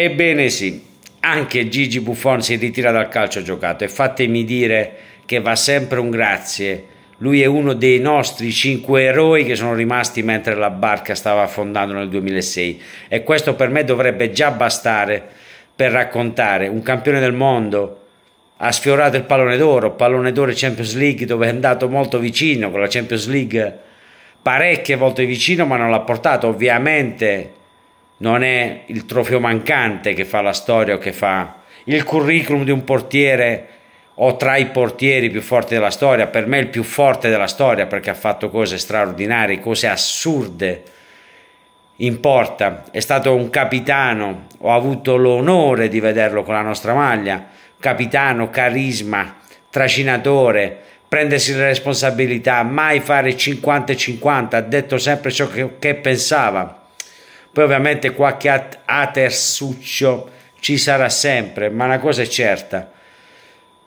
Ebbene sì, anche Gigi Buffon si ritira dal calcio giocato e fatemi dire che va sempre un grazie. Lui è uno dei nostri cinque eroi che sono rimasti mentre la barca stava affondando nel 2006 e questo per me dovrebbe già bastare per raccontare un campione del mondo ha sfiorato il pallone d'oro, pallone d'oro Champions League dove è andato molto vicino con la Champions League parecchie volte vicino ma non l'ha portato ovviamente non è il trofeo mancante che fa la storia o che fa il curriculum di un portiere o tra i portieri più forti della storia, per me il più forte della storia perché ha fatto cose straordinarie, cose assurde in porta, è stato un capitano, ho avuto l'onore di vederlo con la nostra maglia, capitano, carisma, trascinatore, prendersi le responsabilità, mai fare 50-50, ha detto sempre ciò che, che pensava poi ovviamente qualche atersuccio ci sarà sempre, ma una cosa è certa.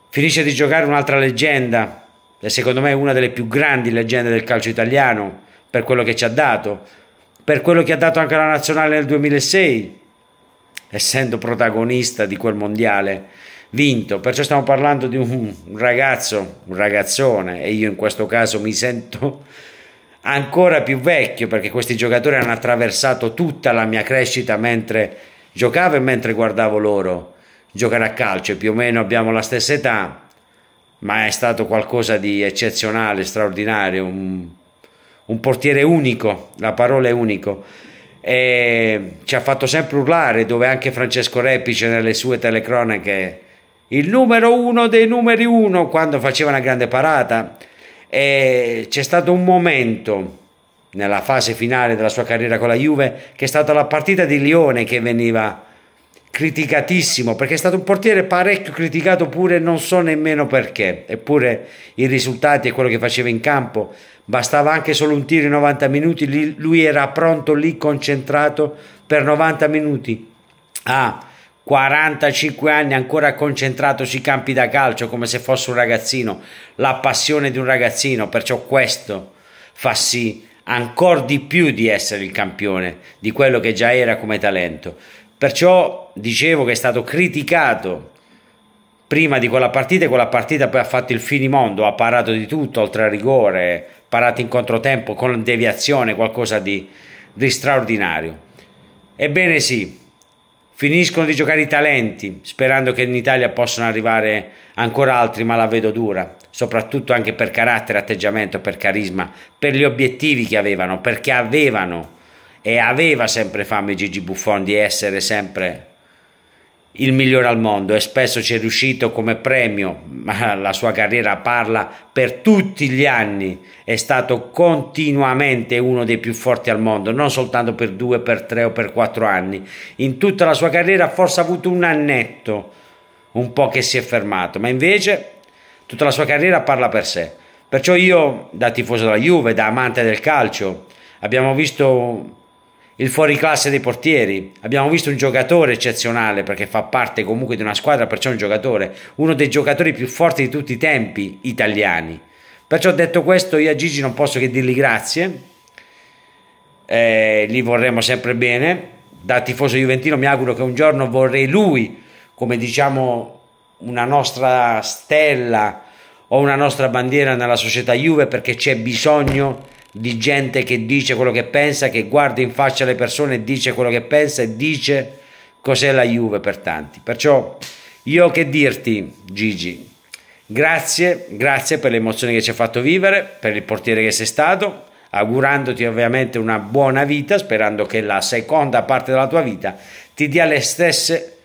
Finisce di giocare un'altra leggenda, e secondo me è una delle più grandi leggende del calcio italiano, per quello che ci ha dato, per quello che ha dato anche la nazionale nel 2006, essendo protagonista di quel mondiale vinto. Perciò stiamo parlando di un ragazzo, un ragazzone, e io in questo caso mi sento ancora più vecchio perché questi giocatori hanno attraversato tutta la mia crescita mentre giocavo e mentre guardavo loro giocare a calcio, più o meno abbiamo la stessa età, ma è stato qualcosa di eccezionale, straordinario, un, un portiere unico, la parola è unico. E ci ha fatto sempre urlare, dove anche Francesco Repice nelle sue telecronache, il numero uno dei numeri uno, quando faceva una grande parata e c'è stato un momento nella fase finale della sua carriera con la Juve che è stata la partita di Lione che veniva criticatissimo perché è stato un portiere parecchio criticato pure non so nemmeno perché eppure i risultati e quello che faceva in campo bastava anche solo un tiro in 90 minuti lui era pronto lì concentrato per 90 minuti a ah, 45 anni ancora concentrato sui campi da calcio come se fosse un ragazzino, la passione di un ragazzino, perciò questo fa sì ancora di più di essere il campione di quello che già era come talento. Perciò dicevo che è stato criticato prima di quella partita e quella partita poi ha fatto il finimondo, ha parato di tutto, oltre a rigore, parato in controtempo, con deviazione, qualcosa di, di straordinario. Ebbene sì, Finiscono di giocare i talenti, sperando che in Italia possano arrivare ancora altri, ma la vedo dura, soprattutto anche per carattere, atteggiamento, per carisma, per gli obiettivi che avevano, perché avevano e aveva sempre fame Gigi Buffon di essere sempre il migliore al mondo e spesso ci è riuscito come premio, ma la sua carriera parla per tutti gli anni, è stato continuamente uno dei più forti al mondo, non soltanto per due, per tre o per quattro anni, in tutta la sua carriera forse ha avuto un annetto, un po' che si è fermato, ma invece tutta la sua carriera parla per sé. Perciò io, da tifoso della Juve, da amante del calcio, abbiamo visto il fuoriclasse dei portieri. Abbiamo visto un giocatore eccezionale perché fa parte comunque di una squadra, perciò è un giocatore, uno dei giocatori più forti di tutti i tempi italiani. Perciò detto questo io a Gigi non posso che dirgli grazie, eh, li vorremmo sempre bene. Da tifoso juventino mi auguro che un giorno vorrei lui come diciamo una nostra stella o una nostra bandiera nella società Juve perché c'è bisogno di gente che dice quello che pensa, che guarda in faccia le persone e dice quello che pensa e dice cos'è la Juve per tanti. Perciò io che dirti, Gigi, grazie, grazie per le emozioni che ci hai fatto vivere, per il portiere che sei stato, augurandoti ovviamente una buona vita, sperando che la seconda parte della tua vita ti dia le stesse,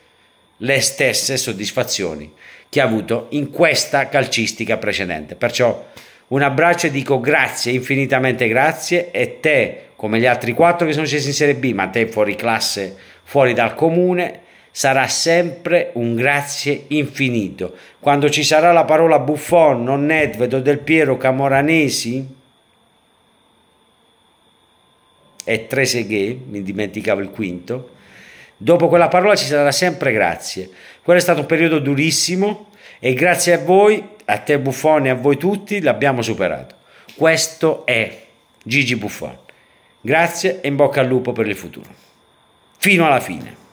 le stesse soddisfazioni che ha avuto in questa calcistica precedente. Perciò un abbraccio e dico grazie, infinitamente grazie e te, come gli altri quattro che sono scesi in Serie B, ma te fuori classe, fuori dal comune, sarà sempre un grazie infinito. Quando ci sarà la parola Buffon, non Nedvedo, Del Piero, Camoranesi e Treseghe, mi dimenticavo il quinto, dopo quella parola ci sarà sempre grazie. Quello è stato un periodo durissimo e grazie a voi a te Buffone e a voi tutti l'abbiamo superato. Questo è Gigi Buffon. Grazie e in bocca al lupo per il futuro. Fino alla fine.